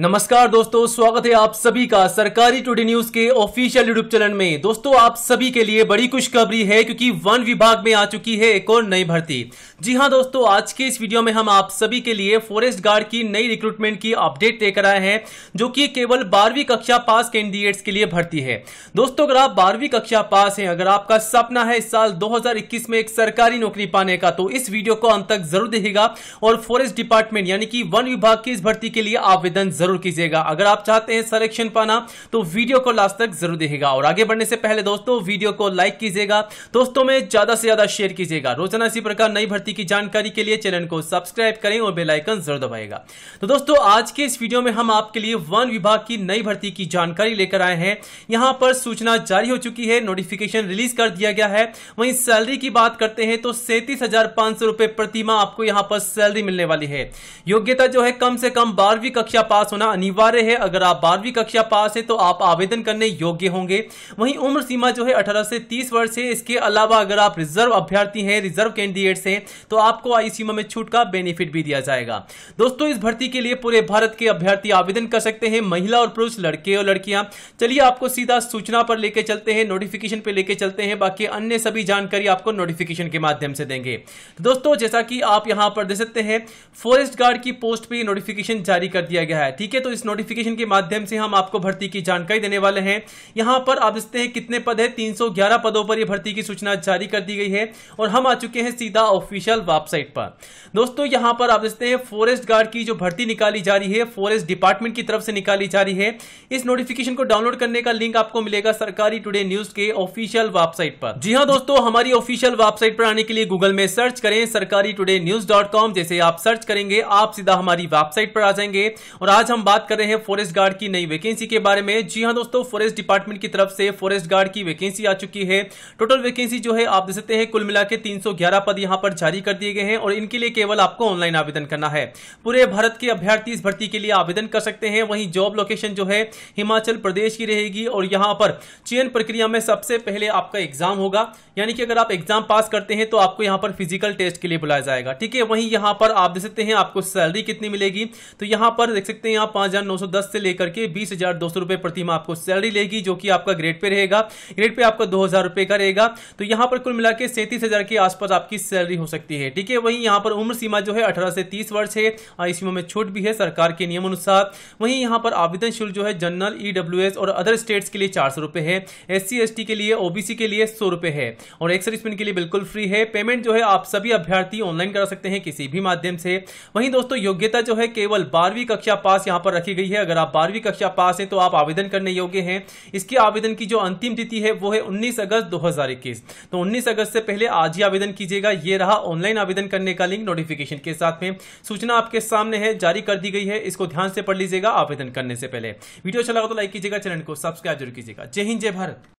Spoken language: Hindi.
नमस्कार दोस्तों स्वागत है आप सभी का सरकारी टुडे न्यूज के ऑफिशियल यूट्यूब चैनल में दोस्तों आप सभी के लिए बड़ी खुशखबरी है क्योंकि वन विभाग में आ चुकी है एक और नई भर्ती जी हां दोस्तों आज के इस वीडियो में हम आप सभी के लिए फॉरेस्ट गार्ड की नई रिक्रूटमेंट की अपडेट लेकर आए हैं जो की केवल बारहवीं कक्षा पास कैंडिडेट्स के लिए भर्ती है दोस्तों अगर आप बारहवीं कक्षा पास है अगर आपका सपना है इस साल दो में एक सरकारी नौकरी पाने का तो इस वीडियो को अंत तक जरूर देखेगा और फॉरेस्ट डिपार्टमेंट यानी कि वन विभाग की इस भर्ती के लिए आवेदन जरूर कीजिएगा अगर आप चाहते हैं सिलेक्शन पाना तो वीडियो को लास्ट तक जरूर देखेगा और आगे बढ़ने से पहले दोस्तों वीडियो को लाइक कीजिएगा दोस्तों में ज्यादा से ज्यादा शेयर कीजिएगा रोजाना इसी प्रकार नई भर्ती की जानकारी के लिए चैनल को सब्सक्राइब करें और बेलाइकन जरूर दबाएगा तो दोस्तों आज के इस वीडियो में हम आपके लिए वन विभाग की नई भर्ती की जानकारी लेकर आए हैं यहां पर सूचना जारी हो चुकी है नोटिफिकेशन रिलीज कर दिया गया है वहीं सैलरी की बात करते हैं तो सैंतीस रुपए प्रतिमा आपको यहां पर सैलरी मिलने वाली है योग्यता जो है कम से कम बारहवीं कक्षा पास होना अनिवार्य है अगर आप बारहवीं कक्षा पास है तो आप आवेदन करने योग्य होंगे वहीं उम्र सीमा जो है अठारह से तीस वर्ष है इसके अलावा अगर आप रिजर्व अभ्यर्थी हैं रिजर्व कैंडिडेट्स हैं तो आपको आयु सीमा में छूट का बेनिफिट भी दिया जाएगा दोस्तों इस भर्ती के लिए पूरे भारत के अभ्यर्थी आवेदन कर सकते हैं महिला और पुरुष लड़के और लड़कियां चलिए आपको सीधा सूचना पर लेके चलते हैं नोटिफिकेशन पर लेके चलते हैं बाकी अन्य सभी जानकारी आपको नोटिफिकेशन के माध्यम से देंगे तो दोस्तों जैसा कि आप यहां पर देख सकते हैं फॉरेस्ट गार्ड की पोस्ट पर नोटिफिकेशन जारी कर दिया गया है ठीक ठीक है तो इस नोटिफिकेशन के माध्यम से हम आपको भर्ती की जानकारी देने वाले हैं यहाँ पर आप देखते हैं कितने पद है 311 पदों पर यह भर्ती की सूचना जारी कर दी गई है और हम आ चुके हैं सीधा ऑफिशियल वेबसाइट पर दोस्तों यहाँ पर आप देखते हैं फॉरेस्ट गार्ड की जो भर्ती निकाली जा रही है फॉरेस्ट डिपार्टमेंट की तरफ से निकाली जा रही है इस नोटिफिकेशन को डाउनलोड करने का लिंक आपको मिलेगा सरकारी टुडे न्यूज के ऑफिशियल वेबसाइट पर जी हाँ दोस्तों हमारी ऑफिशियल वेबसाइट पर आने के लिए गूगल में सर्च करें सरकारी टुडे न्यूज डॉट कॉम जैसे आप सर्च करेंगे आप सीधा हमारी वेबसाइट पर आ जाएंगे और आज हम बात कर रहे हैं फॉरेस्ट गार्ड की नई वैकेंसी के बारे में जी हाँ दोस्तों फॉरेस्ट डिपार्टमेंट की तरफ से फॉरेस्ट गार्ड की वैकेंसी आ चुकी है टोटल वैकेंसी जो है आप देख सकते हैं कुल मिला के पद यहाँ पर जारी कर दिए गए हैं और इनके लिए केवल आपको ऑनलाइन आवेदन करना है पूरे भारत के अभ्यर्थी इस भर्ती के लिए आवेदन कर सकते हैं वहीं जॉब लोकेशन जो है हिमाचल प्रदेश की रहेगी और यहाँ पर चयन प्रक्रिया में सबसे पहले आपका एग्जाम होगा यानी कि अगर आप एग्जाम पास करते हैं तो आपको यहाँ पर फिजिकल टेस्ट के लिए बुलाया जाएगा ठीक है वहीं यहाँ पर आप देख सकते हैं आपको सैलरी कितनी मिलेगी तो यहाँ पर देख सकते हैं यहाँ पांच हजार नौ सौ दस से लेकर के बीस हजार दो सौ प्रति माह आपको सैलरी लेगी जो कि आपका ग्रेड पे रहेगा ग्रेड पे आपका दो हजार रुपए का रहेगा तो यहाँ पर कुल मिला के सैंतीस हजार के आसपास आपकी सैलरी हो सकती है ठीक है वहीं यहाँ पर उम्र सीमा जो है अठारह से तीस वर्ष है इस में छूट भी है सरकार के नियम अनुसार वहीं यहाँ पर आवेदन शुल्क जो है जनरल ईडब्ल्यू e और अदर स्टेट्स के लिए चार सौ रुपए है एस सी के लिए ओबीसी के लिए सौ रुपए है और एक सर्विसमैन के लिए बिल्कुल फ्री है पेमेंट जो है आप सभी अभ्यर्थी ऑनलाइन करा सकते हैं किसी भी माध्यम से वहीं दोस्तों योग्यता जो है केवल बारहवीं कक्षा पास यहाँ पर रखी गई है अगर आप बारहवीं कक्षा पास हैं तो आप आवेदन करने योग्य हैं इसके आवेदन की जो अंतिम तिथि है वो है उन्नीस अगस्त दो तो उन्नीस अगस्त से पहले आज ही आवेदन कीजिएगा ये रहा ऑनलाइन आवेदन करने का लिंक नोटिफिकेशन के साथ में सूचना आपके सामने है जारी कर दी गई है इसको ध्यान से पढ़ लीजिएगा आवेदन करने से पहले वीडियो अच्छा लगा तो लाइक कीजिएगा चैनल को सब्सक्राइब जरूर कीजिएगा जय हिंद जय भारत